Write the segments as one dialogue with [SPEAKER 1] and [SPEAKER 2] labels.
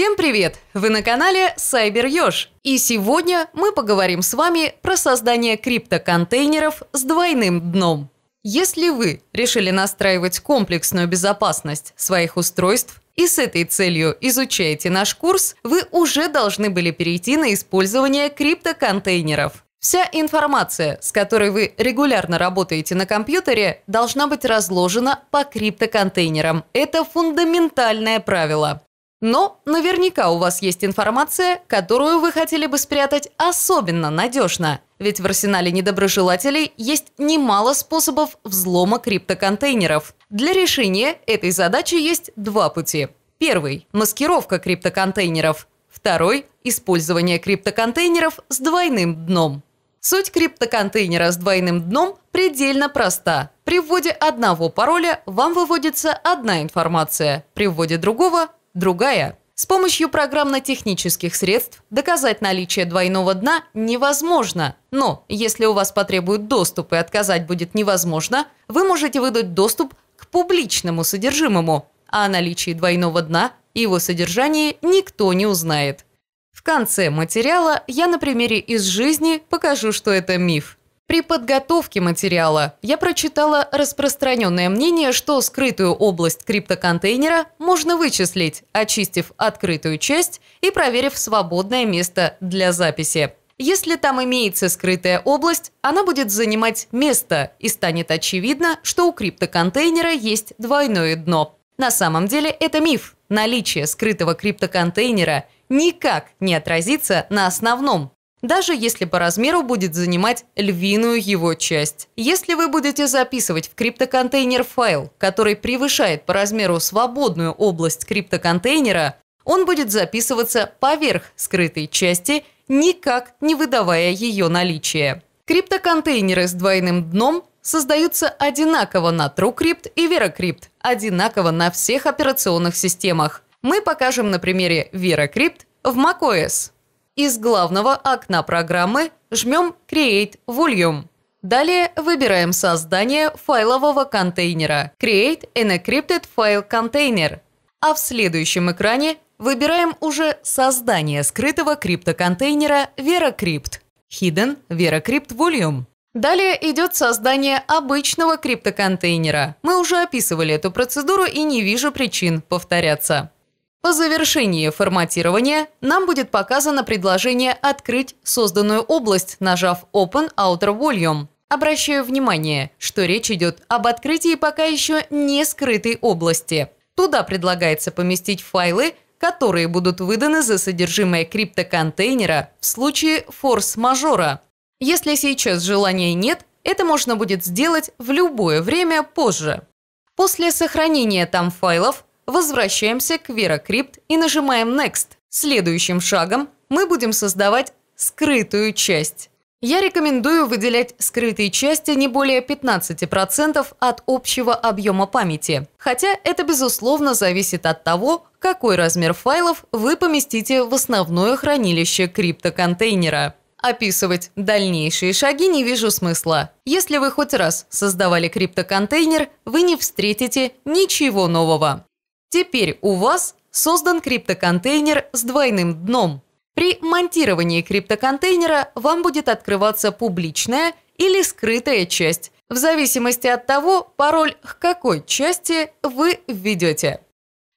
[SPEAKER 1] Всем привет! Вы на канале Cyber Ёж. И сегодня мы поговорим с вами про создание криптоконтейнеров с двойным дном. Если вы решили настраивать комплексную безопасность своих устройств и с этой целью изучаете наш курс, вы уже должны были перейти на использование криптоконтейнеров. Вся информация, с которой вы регулярно работаете на компьютере, должна быть разложена по криптоконтейнерам. Это фундаментальное правило. Но наверняка у вас есть информация, которую вы хотели бы спрятать особенно надежно. Ведь в арсенале недоброжелателей есть немало способов взлома криптоконтейнеров. Для решения этой задачи есть два пути. Первый – маскировка криптоконтейнеров. Второй – использование криптоконтейнеров с двойным дном. Суть криптоконтейнера с двойным дном предельно проста. При вводе одного пароля вам выводится одна информация, при вводе другого – другая. С помощью программно-технических средств доказать наличие двойного дна невозможно, но если у вас потребуют доступ и отказать будет невозможно, вы можете выдать доступ к публичному содержимому, а о наличии двойного дна и его содержании никто не узнает. В конце материала я на примере из жизни покажу, что это миф. При подготовке материала я прочитала распространенное мнение, что скрытую область криптоконтейнера можно вычислить, очистив открытую часть и проверив свободное место для записи. Если там имеется скрытая область, она будет занимать место и станет очевидно, что у криптоконтейнера есть двойное дно. На самом деле это миф. Наличие скрытого криптоконтейнера никак не отразится на основном даже если по размеру будет занимать львиную его часть. Если вы будете записывать в криптоконтейнер файл, который превышает по размеру свободную область криптоконтейнера, он будет записываться поверх скрытой части, никак не выдавая ее наличие. Криптоконтейнеры с двойным дном создаются одинаково на TrueCrypt и VeraCrypt, одинаково на всех операционных системах. Мы покажем на примере VeraCrypt в macOS. Из главного окна программы жмем «Create Volume». Далее выбираем создание файлового контейнера «Create an encrypted file container», а в следующем экране выбираем уже создание скрытого криптоконтейнера VeraCrypt Hidden VeraCrypt Volume. Далее идет создание обычного криптоконтейнера. Мы уже описывали эту процедуру и не вижу причин повторяться. По завершении форматирования нам будет показано предложение «Открыть созданную область», нажав «Open Outer Volume». Обращаю внимание, что речь идет об открытии пока еще не скрытой области. Туда предлагается поместить файлы, которые будут выданы за содержимое криптоконтейнера в случае форс-мажора. Если сейчас желания нет, это можно будет сделать в любое время позже. После сохранения там файлов Возвращаемся к VeraCrypt и нажимаем Next. Следующим шагом мы будем создавать скрытую часть. Я рекомендую выделять скрытые части не более 15% от общего объема памяти, хотя это безусловно зависит от того, какой размер файлов вы поместите в основное хранилище криптоконтейнера. Описывать дальнейшие шаги не вижу смысла. Если вы хоть раз создавали криптоконтейнер, вы не встретите ничего нового. Теперь у вас создан криптоконтейнер с двойным дном. При монтировании криптоконтейнера вам будет открываться публичная или скрытая часть, в зависимости от того, пароль к какой части вы введете.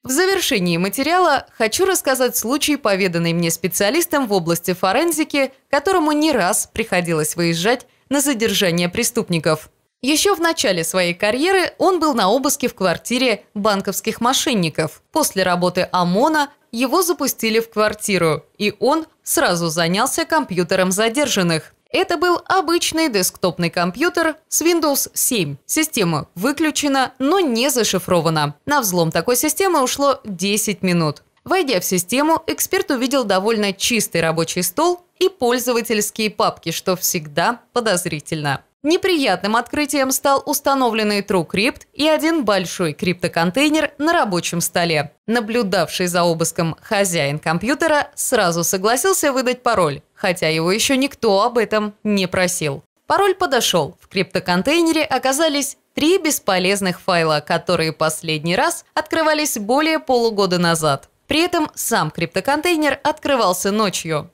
[SPEAKER 1] В завершении материала хочу рассказать случай, поведанный мне специалистом в области форензики, которому не раз приходилось выезжать на задержание преступников – еще в начале своей карьеры он был на обыске в квартире банковских мошенников. После работы ОМОНа его запустили в квартиру, и он сразу занялся компьютером задержанных. Это был обычный десктопный компьютер с Windows 7. Система выключена, но не зашифрована. На взлом такой системы ушло 10 минут. Войдя в систему, эксперт увидел довольно чистый рабочий стол и пользовательские папки, что всегда подозрительно. Неприятным открытием стал установленный TrueCrypt и один большой криптоконтейнер на рабочем столе. Наблюдавший за обыском хозяин компьютера сразу согласился выдать пароль, хотя его еще никто об этом не просил. Пароль подошел. В криптоконтейнере оказались три бесполезных файла, которые последний раз открывались более полугода назад. При этом сам криптоконтейнер открывался ночью.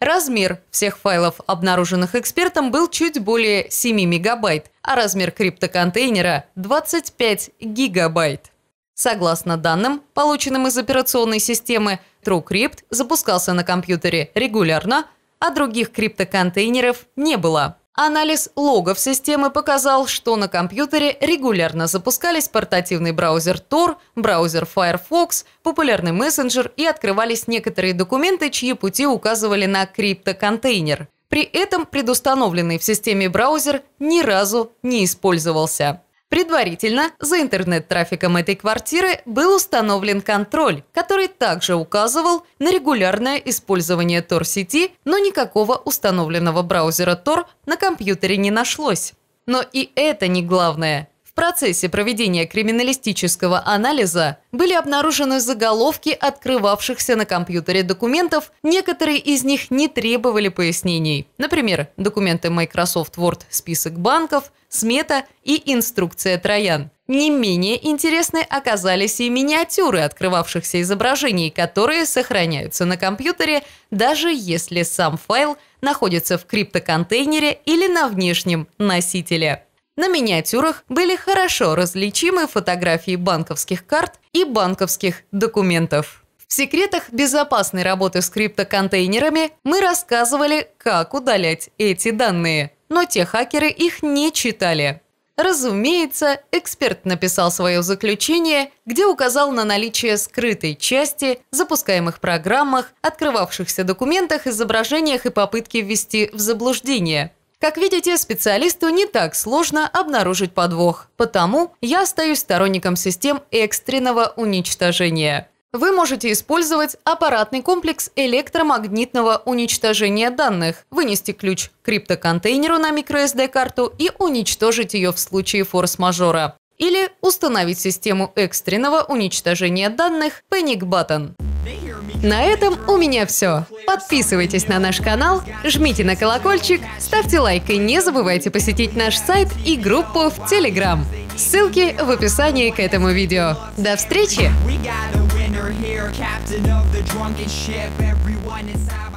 [SPEAKER 1] Размер всех файлов, обнаруженных экспертом, был чуть более 7 мегабайт, а размер криптоконтейнера – 25 гигабайт. Согласно данным, полученным из операционной системы, TrueCrypt запускался на компьютере регулярно, а других криптоконтейнеров не было. Анализ логов системы показал, что на компьютере регулярно запускались портативный браузер Tor, браузер Firefox, популярный мессенджер и открывались некоторые документы, чьи пути указывали на криптоконтейнер. При этом предустановленный в системе браузер ни разу не использовался. Предварительно за интернет-трафиком этой квартиры был установлен контроль, который также указывал на регулярное использование тор сети но никакого установленного браузера тор на компьютере не нашлось. Но и это не главное. В процессе проведения криминалистического анализа были обнаружены заголовки открывавшихся на компьютере документов, некоторые из них не требовали пояснений. Например, документы Microsoft Word «Список банков», смета и инструкция троян. Не менее интересны оказались и миниатюры открывавшихся изображений, которые сохраняются на компьютере, даже если сам файл находится в криптоконтейнере или на внешнем носителе. На миниатюрах были хорошо различимы фотографии банковских карт и банковских документов. В секретах безопасной работы с криптоконтейнерами мы рассказывали, как удалять эти данные но те хакеры их не читали. Разумеется, эксперт написал свое заключение, где указал на наличие скрытой части, запускаемых программах, открывавшихся документах, изображениях и попытки ввести в заблуждение. Как видите, специалисту не так сложно обнаружить подвох, потому я остаюсь сторонником систем экстренного уничтожения. Вы можете использовать аппаратный комплекс электромагнитного уничтожения данных, вынести ключ к криптоконтейнеру на microSD-карту и уничтожить ее в случае форс-мажора. Или установить систему экстренного уничтожения данных Panic Button. На этом у меня все. Подписывайтесь на наш канал, жмите на колокольчик, ставьте лайк и не забывайте посетить наш сайт и группу в Telegram. Ссылки в описании к этому видео. До встречи! here, captain of the drunken ship. Everyone is out.